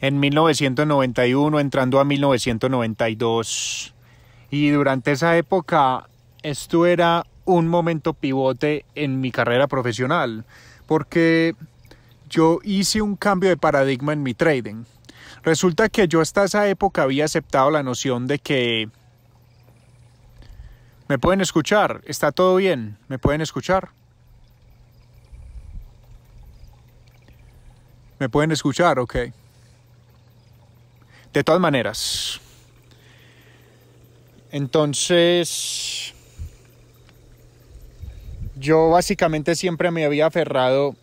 en 1991, entrando a 1992. Y durante esa época esto era un momento pivote en mi carrera profesional, porque yo hice un cambio de paradigma en mi trading. Resulta que yo hasta esa época había aceptado la noción de que me pueden escuchar, está todo bien, me pueden escuchar. Me pueden escuchar, ok de todas maneras. Entonces, yo básicamente siempre me había aferrado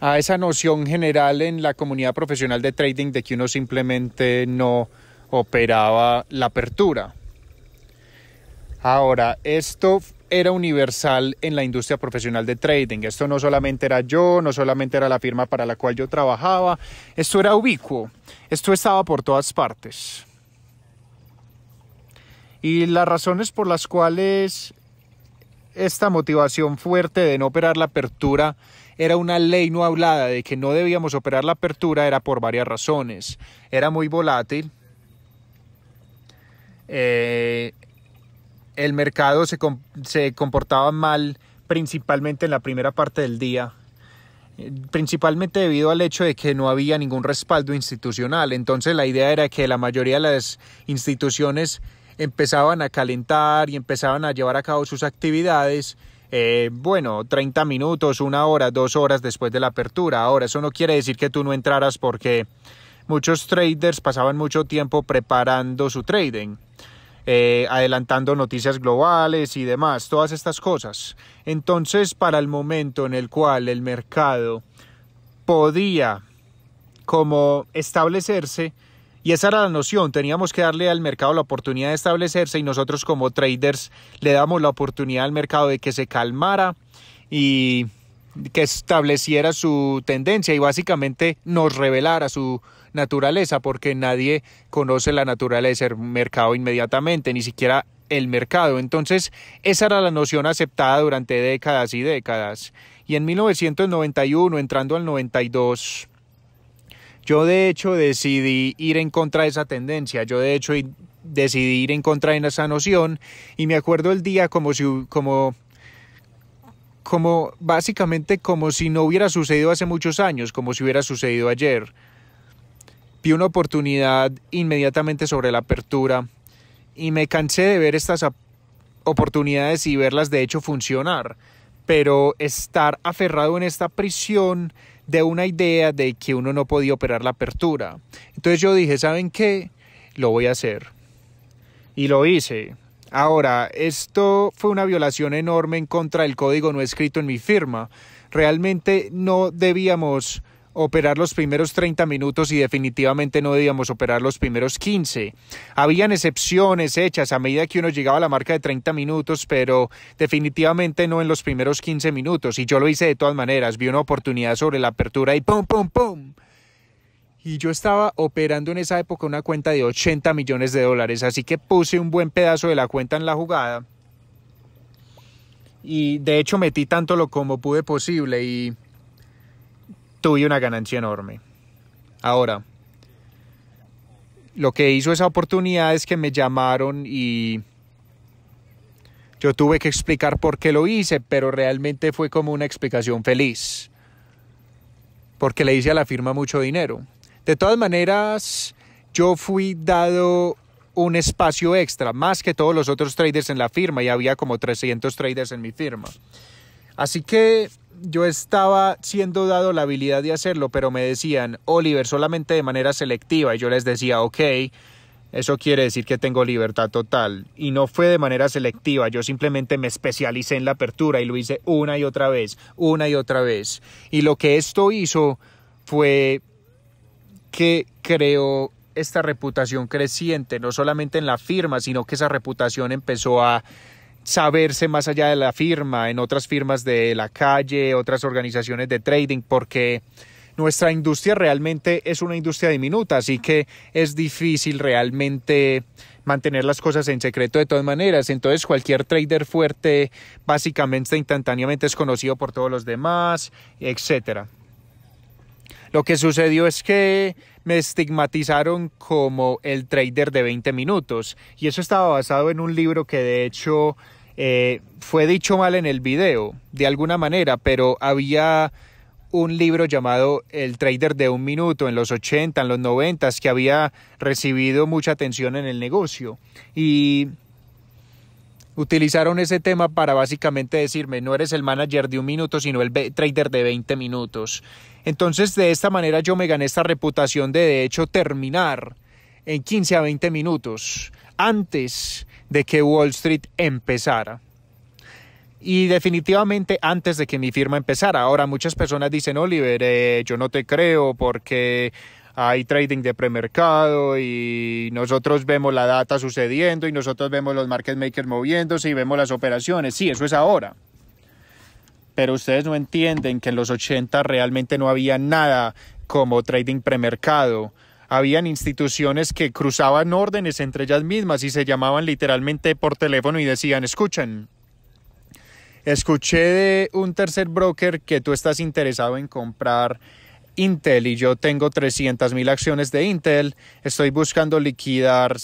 a esa noción general en la comunidad profesional de trading de que uno simplemente no operaba la apertura. Ahora, esto era universal en la industria profesional de trading. Esto no solamente era yo, no solamente era la firma para la cual yo trabajaba, esto era ubicuo, esto estaba por todas partes. Y las razones por las cuales esta motivación fuerte de no operar la apertura era una ley no hablada de que no debíamos operar la apertura era por varias razones. Era muy volátil. Eh, el mercado se, comportaba mal principalmente en la primera parte del día eh, principalmente debido al hecho de que no había ningún respaldo institucional. Entonces la idea era que la mayoría de las instituciones empezaban a calentar y empezaban a llevar a cabo sus actividades, eh, bueno, 30 minutos, una hora, dos horas después de la apertura. Ahora, eso no quiere decir que tú no entraras porque muchos traders pasaban mucho tiempo preparando su trading. Eh, adelantando noticias globales y demás, todas estas cosas. Entonces, para el momento en el cual el mercado podía como establecerse, y esa era la noción, teníamos que darle al mercado la oportunidad de establecerse y nosotros como traders le damos la oportunidad al mercado de que se calmara y que estableciera su tendencia y básicamente nos revelara su naturaleza, porque nadie conoce la naturaleza del mercado inmediatamente, ni siquiera el mercado. Entonces, esa era la noción aceptada durante décadas y décadas. Y en 1991, entrando al 92, yo de hecho decidí ir en contra de esa tendencia. Yo de hecho decidí ir en contra de esa noción y me acuerdo el día como si como como básicamente como si no hubiera sucedido hace muchos años, como si hubiera sucedido ayer vi una oportunidad inmediatamente sobre la apertura y me cansé de ver estas oportunidades y verlas de hecho funcionar. Pero estar aferrado en esta prisión de una idea de que uno no podía operar la apertura. Entonces yo dije, ¿saben qué? Lo voy a hacer. Y lo hice. Ahora, esto fue una violación enorme en contra del código no escrito en mi firma. Realmente no debíamos operar los primeros 30 minutos y definitivamente no debíamos operar los primeros 15. Habían excepciones hechas a medida que uno llegaba a la marca de 30 minutos, pero definitivamente no en los primeros 15 minutos. Y yo lo hice de todas maneras. Vi una oportunidad sobre la apertura y ¡pum, pum, pum! Y yo estaba operando en esa época una cuenta de 80 millones de dólares, así que puse un buen pedazo de la cuenta en la jugada. Y de hecho metí tanto lo como pude posible y tuve una ganancia enorme. Ahora, lo que hizo esa oportunidad es que me llamaron y yo tuve que explicar por qué lo hice, pero realmente fue como una explicación feliz, porque le hice a la firma mucho dinero. De todas maneras, yo fui dado un espacio extra, más que todos los otros traders en la firma, y había como 300 traders en mi firma. Así que yo estaba siendo dado la habilidad de hacerlo, pero me decían, Oliver, solamente de manera selectiva. Y yo les decía, ok, eso quiere decir que tengo libertad total. Y no fue de manera selectiva, yo simplemente me especialicé en la apertura y lo hice una y otra vez, una y otra vez. Y lo que esto hizo fue que creó esta reputación creciente, no solamente en la firma, sino que esa reputación empezó a saberse más allá de la firma, en otras firmas de la calle, otras organizaciones de trading, porque nuestra industria realmente es una industria diminuta, así que es difícil realmente mantener las cosas en secreto de todas maneras. Entonces cualquier trader fuerte básicamente instantáneamente es conocido por todos los demás, etcétera. Lo que sucedió es que me estigmatizaron como el trader de 20 minutos y eso estaba basado en un libro que de hecho eh, fue dicho mal en el video, de alguna manera, pero había un libro llamado El Trader de un Minuto en los 80, en los 90, que había recibido mucha atención en el negocio. Y utilizaron ese tema para básicamente decirme, no eres el manager de un minuto, sino el trader de 20 minutos. Entonces, de esta manera yo me gané esta reputación de, de hecho, terminar en 15 a 20 minutos antes de que Wall Street empezara. Y definitivamente antes de que mi firma empezara. Ahora muchas personas dicen, Oliver, eh, yo no te creo porque hay trading de premercado y nosotros vemos la data sucediendo y nosotros vemos los market makers moviéndose y vemos las operaciones. Sí, eso es ahora. Pero ustedes no entienden que en los 80 realmente no había nada como trading premercado. Habían instituciones que cruzaban órdenes entre ellas mismas y se llamaban literalmente por teléfono y decían, escuchen, escuché de un tercer broker que tú estás interesado en comprar Intel y yo tengo mil acciones de Intel, estoy buscando liquidar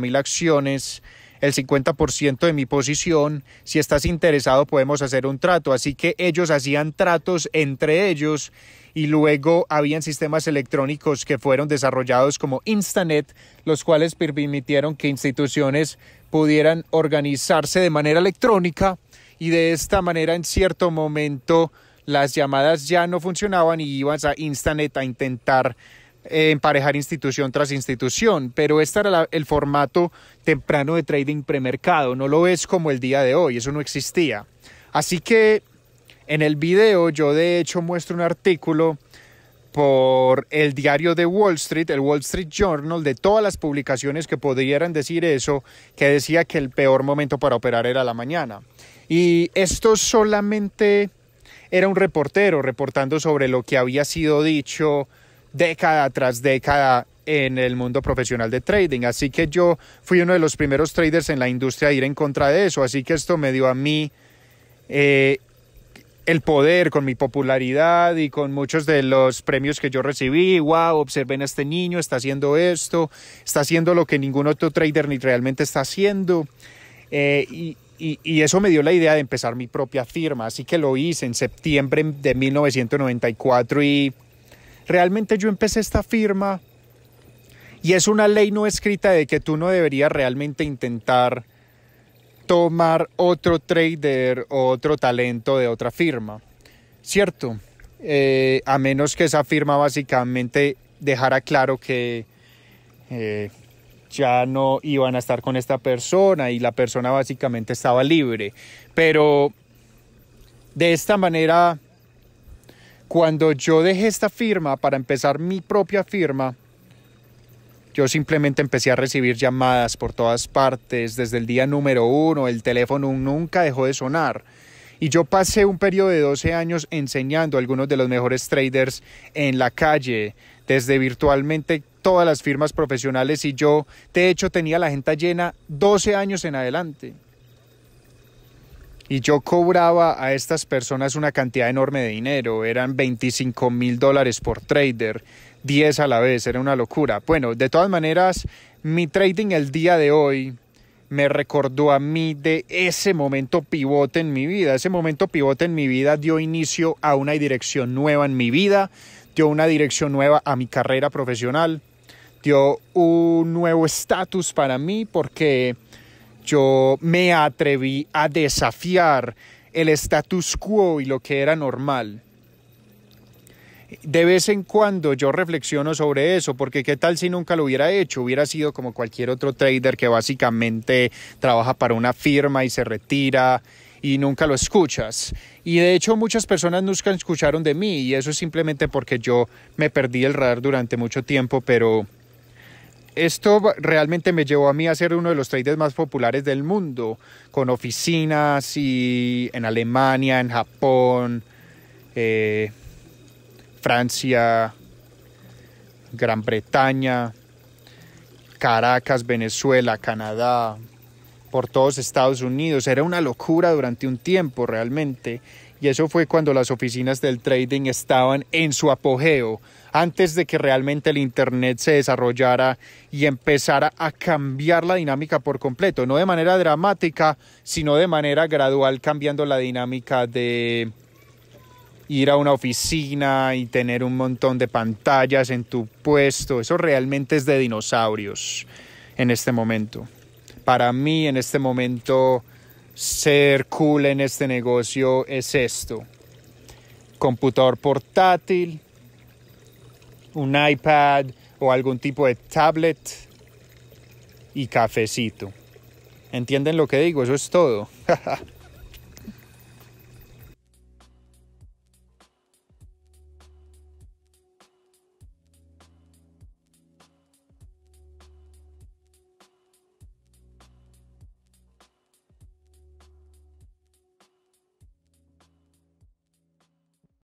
mil acciones, el 50% de mi posición, si estás interesado podemos hacer un trato. Así que ellos hacían tratos entre ellos y luego habían sistemas electrónicos que fueron desarrollados como Instanet, los cuales permitieron que instituciones pudieran organizarse de manera electrónica y de esta manera en cierto momento las llamadas ya no funcionaban y ibas a Instanet a intentar eh, emparejar institución tras institución, pero este era el formato temprano de trading premercado, no lo es como el día de hoy, eso no existía. Así que en el video yo de hecho muestro un artículo por el diario de Wall Street, el Wall Street Journal, de todas las publicaciones que pudieran decir eso, que decía que el peor momento para operar era la mañana. Y esto solamente era un reportero reportando sobre lo que había sido dicho década tras década en el mundo profesional de trading. Así que yo fui uno de los primeros traders en la industria a ir en contra de eso. Así que esto me dio a mí eh, el poder con mi popularidad y con muchos de los premios que yo recibí. Wow, observen a este niño, está haciendo esto, está haciendo lo que ningún otro trader ni realmente está haciendo. Eh, y, y, eso me dio la idea de empezar mi propia firma, así que lo hice en septiembre de 1994 y realmente yo empecé esta firma y es una ley no escrita de que tú no deberías realmente intentar tomar otro trader o otro talento de otra firma, ¿cierto? Eh, a menos que esa firma básicamente dejara claro que... Eh, ya no iban a estar con esta persona y la persona básicamente estaba libre. Pero de esta manera, cuando yo dejé esta firma para empezar mi propia firma, yo simplemente empecé a recibir llamadas por todas partes. Desde el día número uno, el teléfono nunca dejó de sonar. Y yo pasé un periodo de 12 años enseñando a algunos de los mejores traders en la calle, desde virtualmente todas las firmas profesionales y yo, de hecho, tenía la agenda llena 12 años en adelante. Y yo cobraba a estas personas una cantidad enorme de dinero, eran 25 mil dólares por trader, 10 a la vez, era una locura. Bueno, de todas maneras, mi trading el día de hoy me recordó a mí de ese momento pivote en mi vida. Ese momento pivote en mi vida dio inicio a una dirección nueva en mi vida, dio una dirección nueva a mi carrera profesional. Dio un nuevo estatus para mí porque yo me atreví a desafiar el status quo y lo que era normal. De vez en cuando yo reflexiono sobre eso, porque qué tal si nunca lo hubiera hecho, hubiera sido como cualquier otro trader que básicamente trabaja para una firma y se retira y nunca lo escuchas. Y de hecho muchas personas nunca escucharon de mí y eso es simplemente porque yo me perdí el radar durante mucho tiempo, pero esto realmente me llevó a mí a ser uno de los traders más populares del mundo, con oficinas y en Alemania, en Japón, eh, Francia, Gran Bretaña, Caracas, Venezuela, Canadá, por todos Estados Unidos. Era una locura durante un tiempo realmente. Y eso fue cuando las oficinas del trading estaban en su apogeo, antes de que realmente el Internet se desarrollara y empezara a cambiar la dinámica por completo, no de manera dramática, sino de manera gradual, cambiando la dinámica de ir a una oficina y tener un montón de pantallas en tu puesto. Eso realmente es de dinosaurios en este momento para mí en este momento ser cool en este negocio es esto. Computador portátil, un iPad o algún tipo de tablet y cafecito. ¿Entienden lo que digo? Eso es todo.